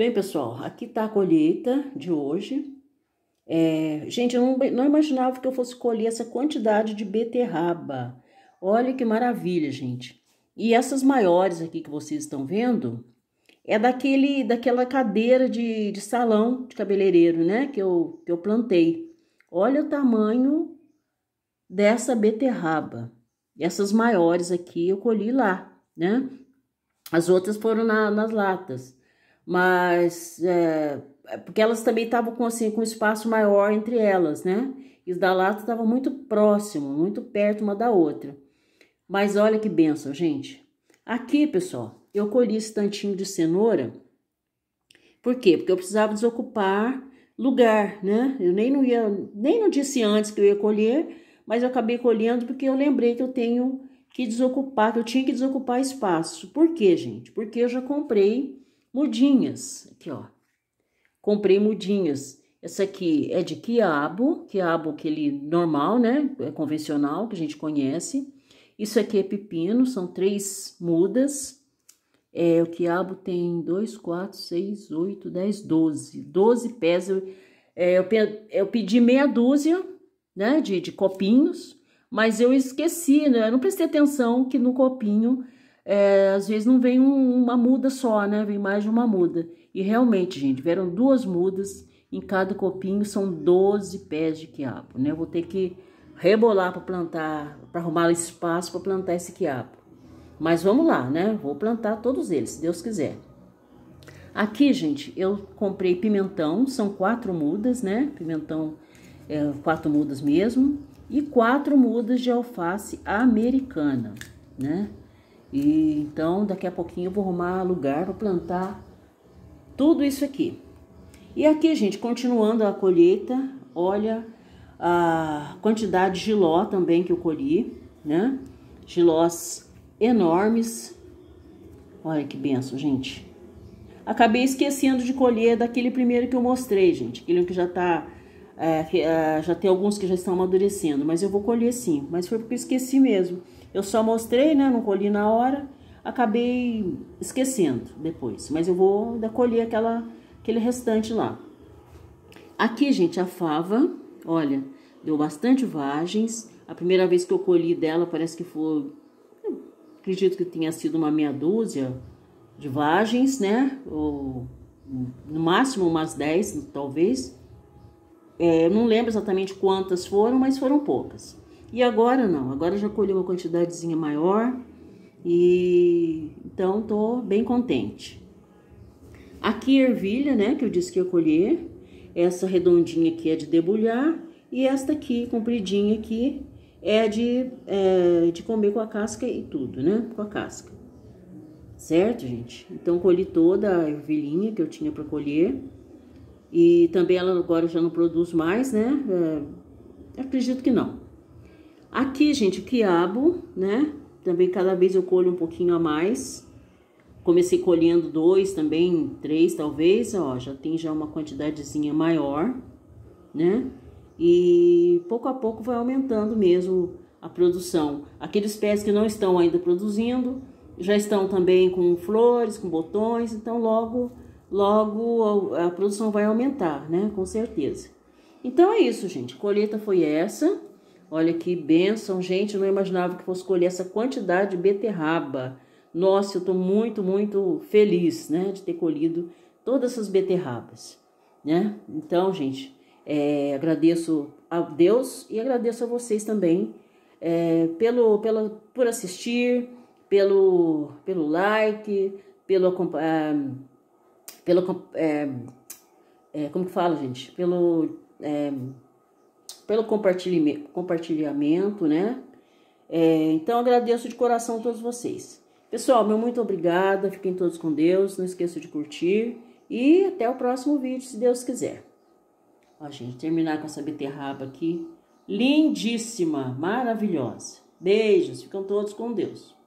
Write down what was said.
Bem, pessoal, aqui tá a colheita de hoje. É, gente, eu não, não imaginava que eu fosse colher essa quantidade de beterraba. Olha que maravilha, gente. E essas maiores aqui que vocês estão vendo é daquele, daquela cadeira de, de salão de cabeleireiro, né? Que eu, que eu plantei. Olha o tamanho dessa beterraba. Essas maiores aqui eu colhi lá, né? As outras foram na, nas latas mas é, é, porque elas também estavam com assim com um espaço maior entre elas, né? E os lata estavam muito próximo, muito perto uma da outra. Mas olha que benção, gente. Aqui, pessoal, eu colhi esse tantinho de cenoura. Por quê? Porque eu precisava desocupar lugar, né? Eu nem não ia, nem não disse antes que eu ia colher, mas eu acabei colhendo porque eu lembrei que eu tenho que desocupar, que eu tinha que desocupar espaço. Por quê, gente? Porque eu já comprei Mudinhas, aqui ó. Comprei mudinhas. Essa aqui é de quiabo, quiabo aquele normal, né? É convencional, que a gente conhece. Isso aqui é pepino, são três mudas. É, o quiabo tem dois quatro seis oito dez doze doze pés. Eu, é, eu, eu, pedi meia dúzia, né? De, de copinhos, mas eu esqueci, né? Eu não prestei atenção que no copinho é, às vezes não vem um, uma muda só, né? Vem mais de uma muda. E realmente, gente, vieram duas mudas. Em cada copinho são 12 pés de quiabo, né? Eu vou ter que rebolar para plantar, para arrumar espaço para plantar esse quiabo. Mas vamos lá, né? Vou plantar todos eles, se Deus quiser. Aqui, gente, eu comprei pimentão, são quatro mudas, né? Pimentão, é, quatro mudas mesmo. E quatro mudas de alface americana, né? E então daqui a pouquinho eu vou arrumar lugar para plantar tudo isso aqui. E aqui, gente, continuando a colheita, olha a quantidade de giló também que eu colhi, né? Gilós enormes. Olha que benção, gente. Acabei esquecendo de colher daquele primeiro que eu mostrei, gente. Aquele que já tá... É, é já tem alguns que já estão amadurecendo, mas eu vou colher sim. Mas foi porque eu esqueci mesmo. Eu só mostrei, né? Não colhi na hora, acabei esquecendo depois. Mas eu vou colher aquela, aquele restante lá. Aqui, gente, a fava, olha, deu bastante vagens. A primeira vez que eu colhi dela, parece que foi. Acredito que tenha sido uma meia dúzia de vagens, né? Ou no máximo umas 10, talvez. É, eu não lembro exatamente quantas foram, mas foram poucas. E agora não, agora já colhi uma quantidadezinha maior e então tô bem contente. Aqui ervilha, né, que eu disse que ia colher, essa redondinha aqui é de debulhar e esta aqui, compridinha aqui, é de, é, de comer com a casca e tudo, né, com a casca. Certo, gente? Então colhi toda a ervilhinha que eu tinha para colher e também ela agora já não produz mais, né, é, acredito que não. Aqui, gente, o quiabo, né? Também cada vez eu colho um pouquinho a mais. Comecei colhendo dois também, três talvez, ó, já tem já uma quantidadezinha maior, né? E pouco a pouco vai aumentando mesmo a produção. Aqueles pés que não estão ainda produzindo, já estão também com flores, com botões, então logo, logo a, a produção vai aumentar, né? Com certeza. Então é isso, gente. Colheita foi essa. Olha que benção, gente. Eu não imaginava que fosse colher essa quantidade de beterraba. Nossa, eu estou muito, muito feliz, né, de ter colhido todas essas beterrabas, né? Então, gente, é, agradeço a Deus e agradeço a vocês também é, pelo, pela, por assistir, pelo, pelo like, pelo, ah, é, pelo é, como que fala, gente? Pelo é, pelo compartilhamento, né? É, então agradeço de coração a todos vocês. Pessoal, meu muito obrigada. Fiquem todos com Deus. Não esqueça de curtir e até o próximo vídeo, se Deus quiser. Ó, gente, terminar com essa beterraba aqui, lindíssima, maravilhosa. Beijos, ficam todos com Deus.